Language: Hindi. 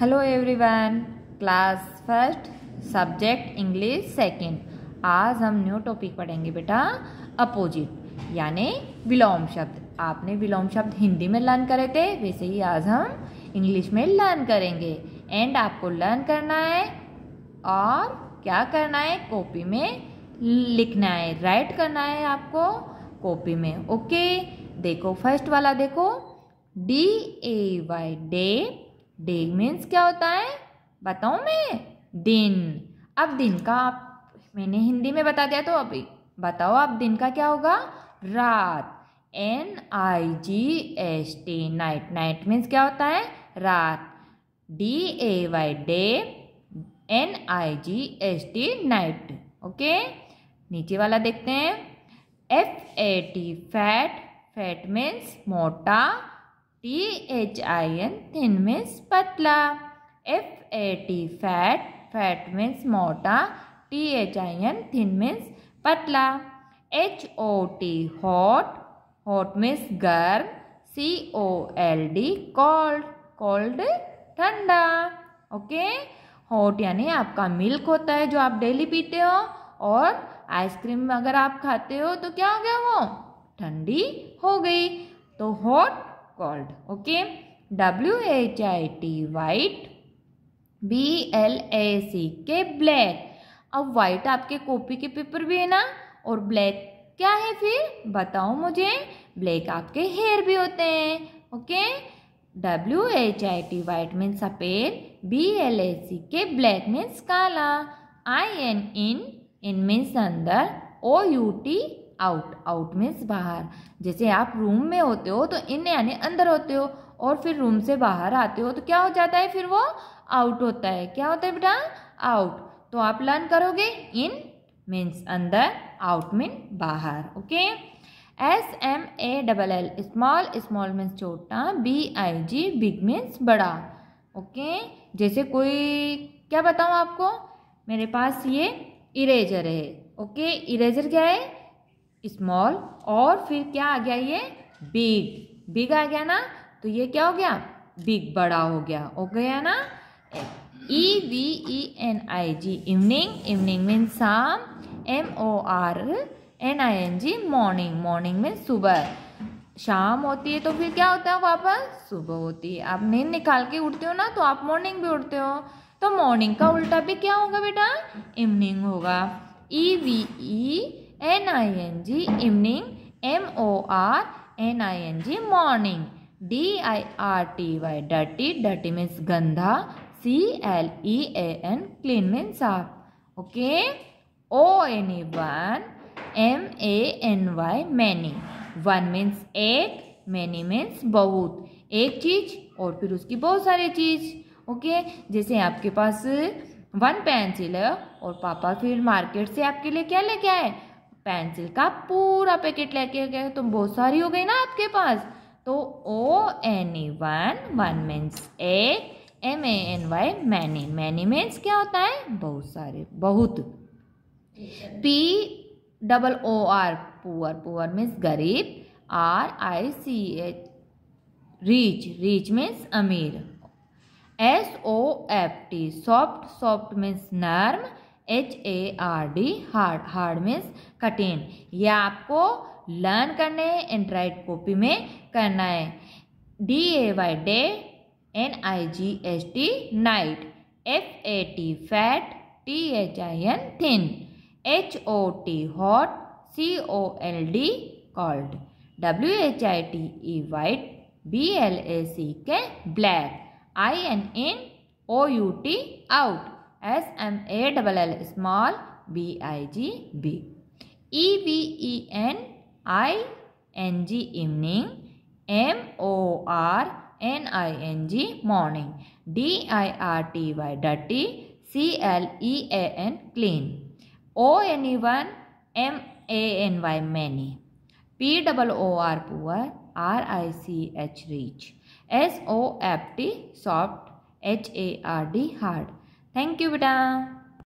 Hello everyone class first subject English second आज हम न्यू टॉपिक पढ़ेंगे बेटा अपोजिट यानी विलोम शब्द आपने विलोम शब्द हिंदी में लर्न करे थे वैसे ही आज हम इंग्लिश में लर्न करेंगे एंड आपको लर्न करना है और क्या करना है कॉपी में लिखना है राइट करना है आपको कॉपी में ओके देखो फर्स्ट वाला देखो D A Y day day means क्या होता है बताऊँ मैं दिन अब दिन का आप मैंने हिंदी में बता दिया तो अभी बताओ आप दिन का क्या होगा रात N I G S T night night means क्या होता है रात D A Y day N I G S T night okay नीचे वाला देखते हैं F A T fat fat means मोटा T H I N thin means पतला F A T fat fat means मोटा T H I N thin means पतला H O T hot hot means गर्म C O L D cold cold ठंडा ओके हॉट यानी आपका मिल्क होता है जो आप डेली पीते हो और आइसक्रीम अगर आप खाते हो तो क्या हो गया वो ठंडी हो गई तो hot called okay w h i t white b l a c k black अब वाइट आपके कॉपी के पेपर भी है ना और ब्लैक क्या है फिर बताओ मुझे ब्लैक आपके हेयर भी होते हैं okay W H I T white mean सफ़ेद B L A C K black means काला आई एन इन इन मीन्स अंदर O U T out out means बाहर जैसे आप रूम में होते हो तो इन यानी अंदर होते हो और फिर रूम से बाहर आते हो तो क्या हो जाता है फिर वो आउट होता है क्या होता है बेटा आउट तो आप लर्न करोगे इन मीन्स अंदर आउट मीन बाहर okay S M A double L small small means छोटा B I G big means बड़ा ओके जैसे कोई क्या बताऊँ आपको मेरे पास ये इरेजर है ओके इरेजर क्या है स्मॉल और फिर क्या आ गया ये बिग बिग आ गया ना तो ये क्या हो गया बिग बड़ा हो गया हो गया ना E V E N I G evening evening mean शाम M O R N I N G morning morning में सुबह शाम होती है तो फिर क्या होता है वापस सुबह होती है आप नींद निकाल के उठते हो ना तो आप मॉर्निंग भी उठते हो तो मॉर्निंग का उल्टा भी क्या होगा बेटा इवनिंग होगा ई V E N I N ji evening M O R N I N G morning D I R T Y डटी डटी means गंदा C L E A N clean means साफ okay O N E one M A N Y many one means एक मैनी मीन्स बहुत एक चीज़ और फिर उसकी बहुत सारी चीज़ ओके जैसे आपके पास वन पेंसिल है और पापा फिर मार्केट से आपके लिए क्या लेके आए पेंसिल का पूरा पैकेट लेके गए तो बहुत सारी हो गई ना आपके पास तो O N E one one means A M A N Y many many means क्या होता है बहुत सारे बहुत P double O R poor poor means गरीब R I C H rich rich means अमीर S O F T soft soft means नर्म H A R D hard hard means कठिन यह आपको लर्न करने हैं एंड्राइड कॉपी में करना है D A Y day N I G H T night F A T fat T H I N thin H O T hot C O L D cold W H I T E white B L A C K black I N in O U T out S M A double -L, small B I G big. evening. morning. D I R T Y dirty. C L E A N clean. O N E one M A N Y many. P double O R poor. R I C H rich. S O F T soft. H A R D hard. Thank you बेटा